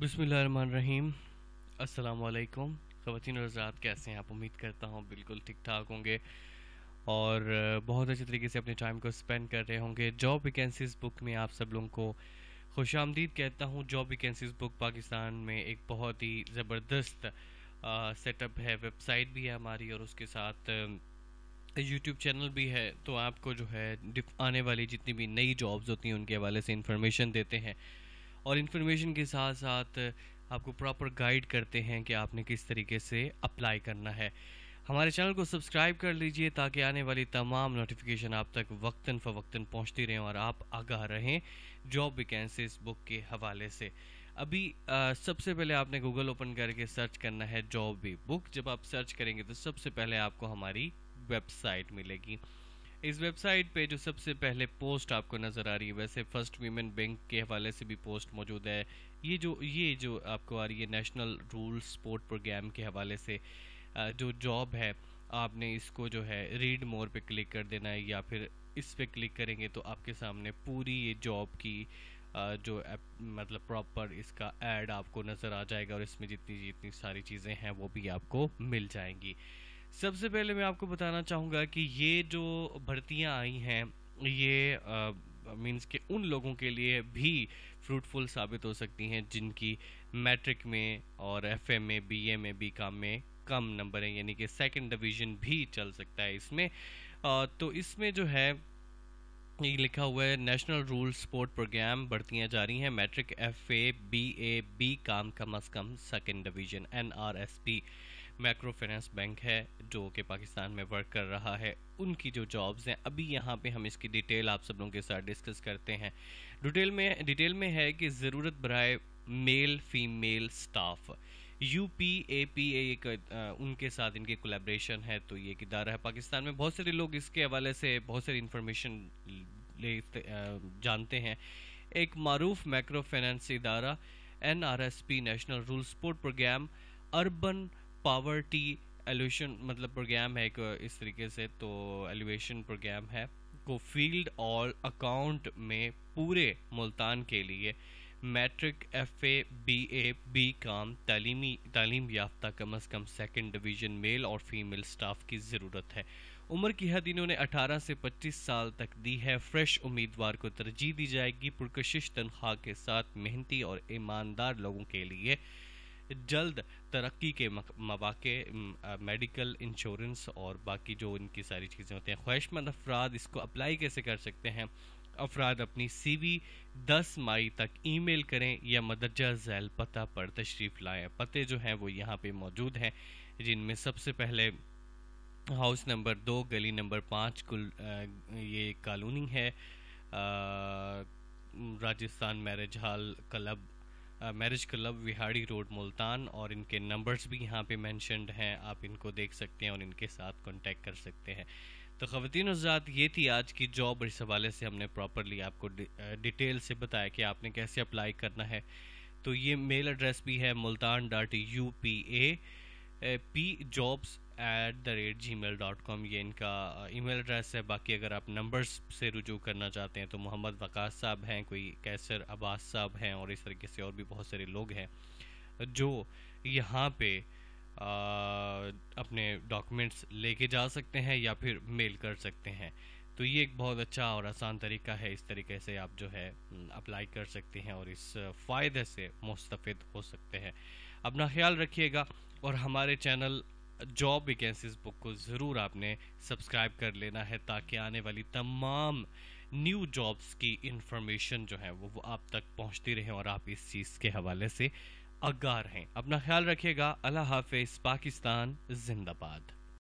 बसमीम अल्लाम ख़वान हजरात कैसे हैं आप उम्मीद करता हूँ बिल्कुल ठीक ठाक होंगे और बहुत अच्छे तरीके से अपने टाइम को स्पेंड कर रहे होंगे जॉब वैकेंसीज़ बुक में आप सब लोगों को खुश आमदीद कहता हूँ जॉब वैकेंसीज़ बुक पाकिस्तान में एक बहुत ही ज़बरदस्त सेटअप है वेबसाइट भी है हमारी और उसके साथ यूट्यूब चैनल भी है तो आपको जो है आने वाली जितनी भी नई जॉब्स होती हैं उनके हवाले से इंफॉर्मेशन देते हैं और इन्फॉर्मेशन के साथ साथ आपको प्रॉपर गाइड करते हैं कि आपने किस तरीके से अप्लाई करना है हमारे चैनल को सब्सक्राइब कर लीजिए ताकि आने वाली तमाम नोटिफिकेशन आप तक वक्ता फ़वक्ता पहुंचती रहें और आप आगाह रहें जॉब वैकेंसीज बुक के हवाले से अभी आ, सबसे पहले आपने गूगल ओपन करके सर्च करना है जॉब वी बुक जब आप सर्च करेंगे तो सबसे पहले आपको हमारी वेबसाइट मिलेगी इस वेबसाइट पे जो सबसे पहले पोस्ट आपको नज़र आ रही है वैसे फर्स्ट वीमेन बैंक के हवाले से भी पोस्ट मौजूद है ये जो ये जो आपको आ रही है नेशनल रूल स्पोर्ट प्रोग्राम के हवाले से जो जॉब है आपने इसको जो है रीड मोर पे क्लिक कर देना है या फिर इस पे क्लिक करेंगे तो आपके सामने पूरी ये जॉब की जो मतलब प्रॉपर इसका एड आपको नज़र आ जाएगा और इसमें जितनी जितनी सारी चीज़ें हैं वो भी आपको मिल जाएंगी सबसे पहले मैं आपको बताना चाहूँगा कि ये जो भर्तियाँ आई हैं ये मीन्स के उन लोगों के लिए भी फ्रूटफुल साबित हो सकती हैं जिनकी मैट्रिक में और एफ में बी ए में बी काम में कम नंबर है यानी कि सेकंड डिवीजन भी चल सकता है इसमें तो इसमें जो है ये लिखा हुआ है नेशनल रूल स्पोर्ट प्रोग्राम जा रही हैं matric F A B A B com कम अज़ कम second division N R S P micro finance bank है जो कि पाकिस्तान में वर्क कर रहा है उनकी जो जॉब्स हैं अभी यहाँ पे हम इसकी डिटेल आप सब लोगों के साथ डिस्कस करते हैं डिटेल में डिटेल में है कि ज़रूरत बरए male female staff U P A P A एक उनके साथ इनकी कोलेब्रेशन है तो ये एक इदारा है पाकिस्तान में बहुत सारे लोग इसके हवाले से बहुत सारी इंफॉर्मेशन ले जानते हैं एक मरूफ माइक्रो फाइनेंस इदारा N R S P national rural support program urban poverty एल्यूशन मतलब प्रोग्राम है एक इस तरीके से तो एलिवेशन प्रोग्राम है को फील्ड और अकाउंट में पूरे मुल्तान के लिए matric F A B A B com तलीमी तालीम याफ्तः कम अज़ कम सेकेंड डिवीज़न मेल और फीमेल स्टाफ की ज़रूरत है उम्र की हद इन्होंने 18 से 25 साल तक दी है फ्रेश उम्मीदवार को तरजीह दी जाएगी पुरकशिश तनख्वाह के साथ मेहनती और ईमानदार लोगों के लिए जल्द तरक्की के मौाक़े मेडिकल इंश्योरेंस और बाकी जो इनकी सारी चीज़ें होती हैं ख्वाहिशमंद अफराद इसको अप्लाई कैसे कर सकते हैं अफराद अपनी सीवी 10 मई तक ईमेल करें या मदरजा झैल पता पर तशरीफ़ लाएँ पते जो हैं वो यहाँ पे मौजूद हैं जिनमें सबसे पहले हाउस नंबर दो गली नंबर पाँच कुल ये कॉलोनी है Rajasthan marriage hall club marriage club Vehari road Multan और इनके नंबर्स भी यहाँ पे मैंशनड हैं आप इनको देख सकते हैं और इनके साथ कॉन्टेक्ट कर सकते हैं तो खातिन हजरात ये थी आज की जॉब इस हवाले से हमने प्रॉपरली आपको डिटेल से बताया कि आपने कैसे अप्लाई करना है तो ये मेल एड्रेस भी है Multan dot U P A P jobs at the rate G mail dot com ये इनका ईमेल एड्रेस है बाकी अगर आप नंबर्स से रुजू करना चाहते हैं तो मोहम्मद वकास साहब हैं कोई कैसर अब्बास साहब हैं और इस तरीके से और भी बहुत सारे लोग हैं जो यहाँ पे आ, अपने डॉक्यूमेंट्स लेके जा सकते हैं या फिर मेल कर सकते हैं तो ये एक बहुत अच्छा और आसान तरीका है इस तरीके से आप जो है अप्लाई कर सकते हैं और इस फ़ायदे से मुस्तफ़ हो सकते हैं अपना ख्याल रखिएगा और हमारे चैनल जॉब इस बुक को ज़रूर आपने सब्सक्राइब कर लेना है ताकि आने वाली तमाम न्यू जॉब्स की इंफॉर्मेशन जो है वो, वो आप तक पहुंचती रहे और आप इस चीज़ के हवाले से आगा रहें अपना ख्याल रखिएगा अल्लाह हाफिज़ पाकिस्तान जिंदाबाद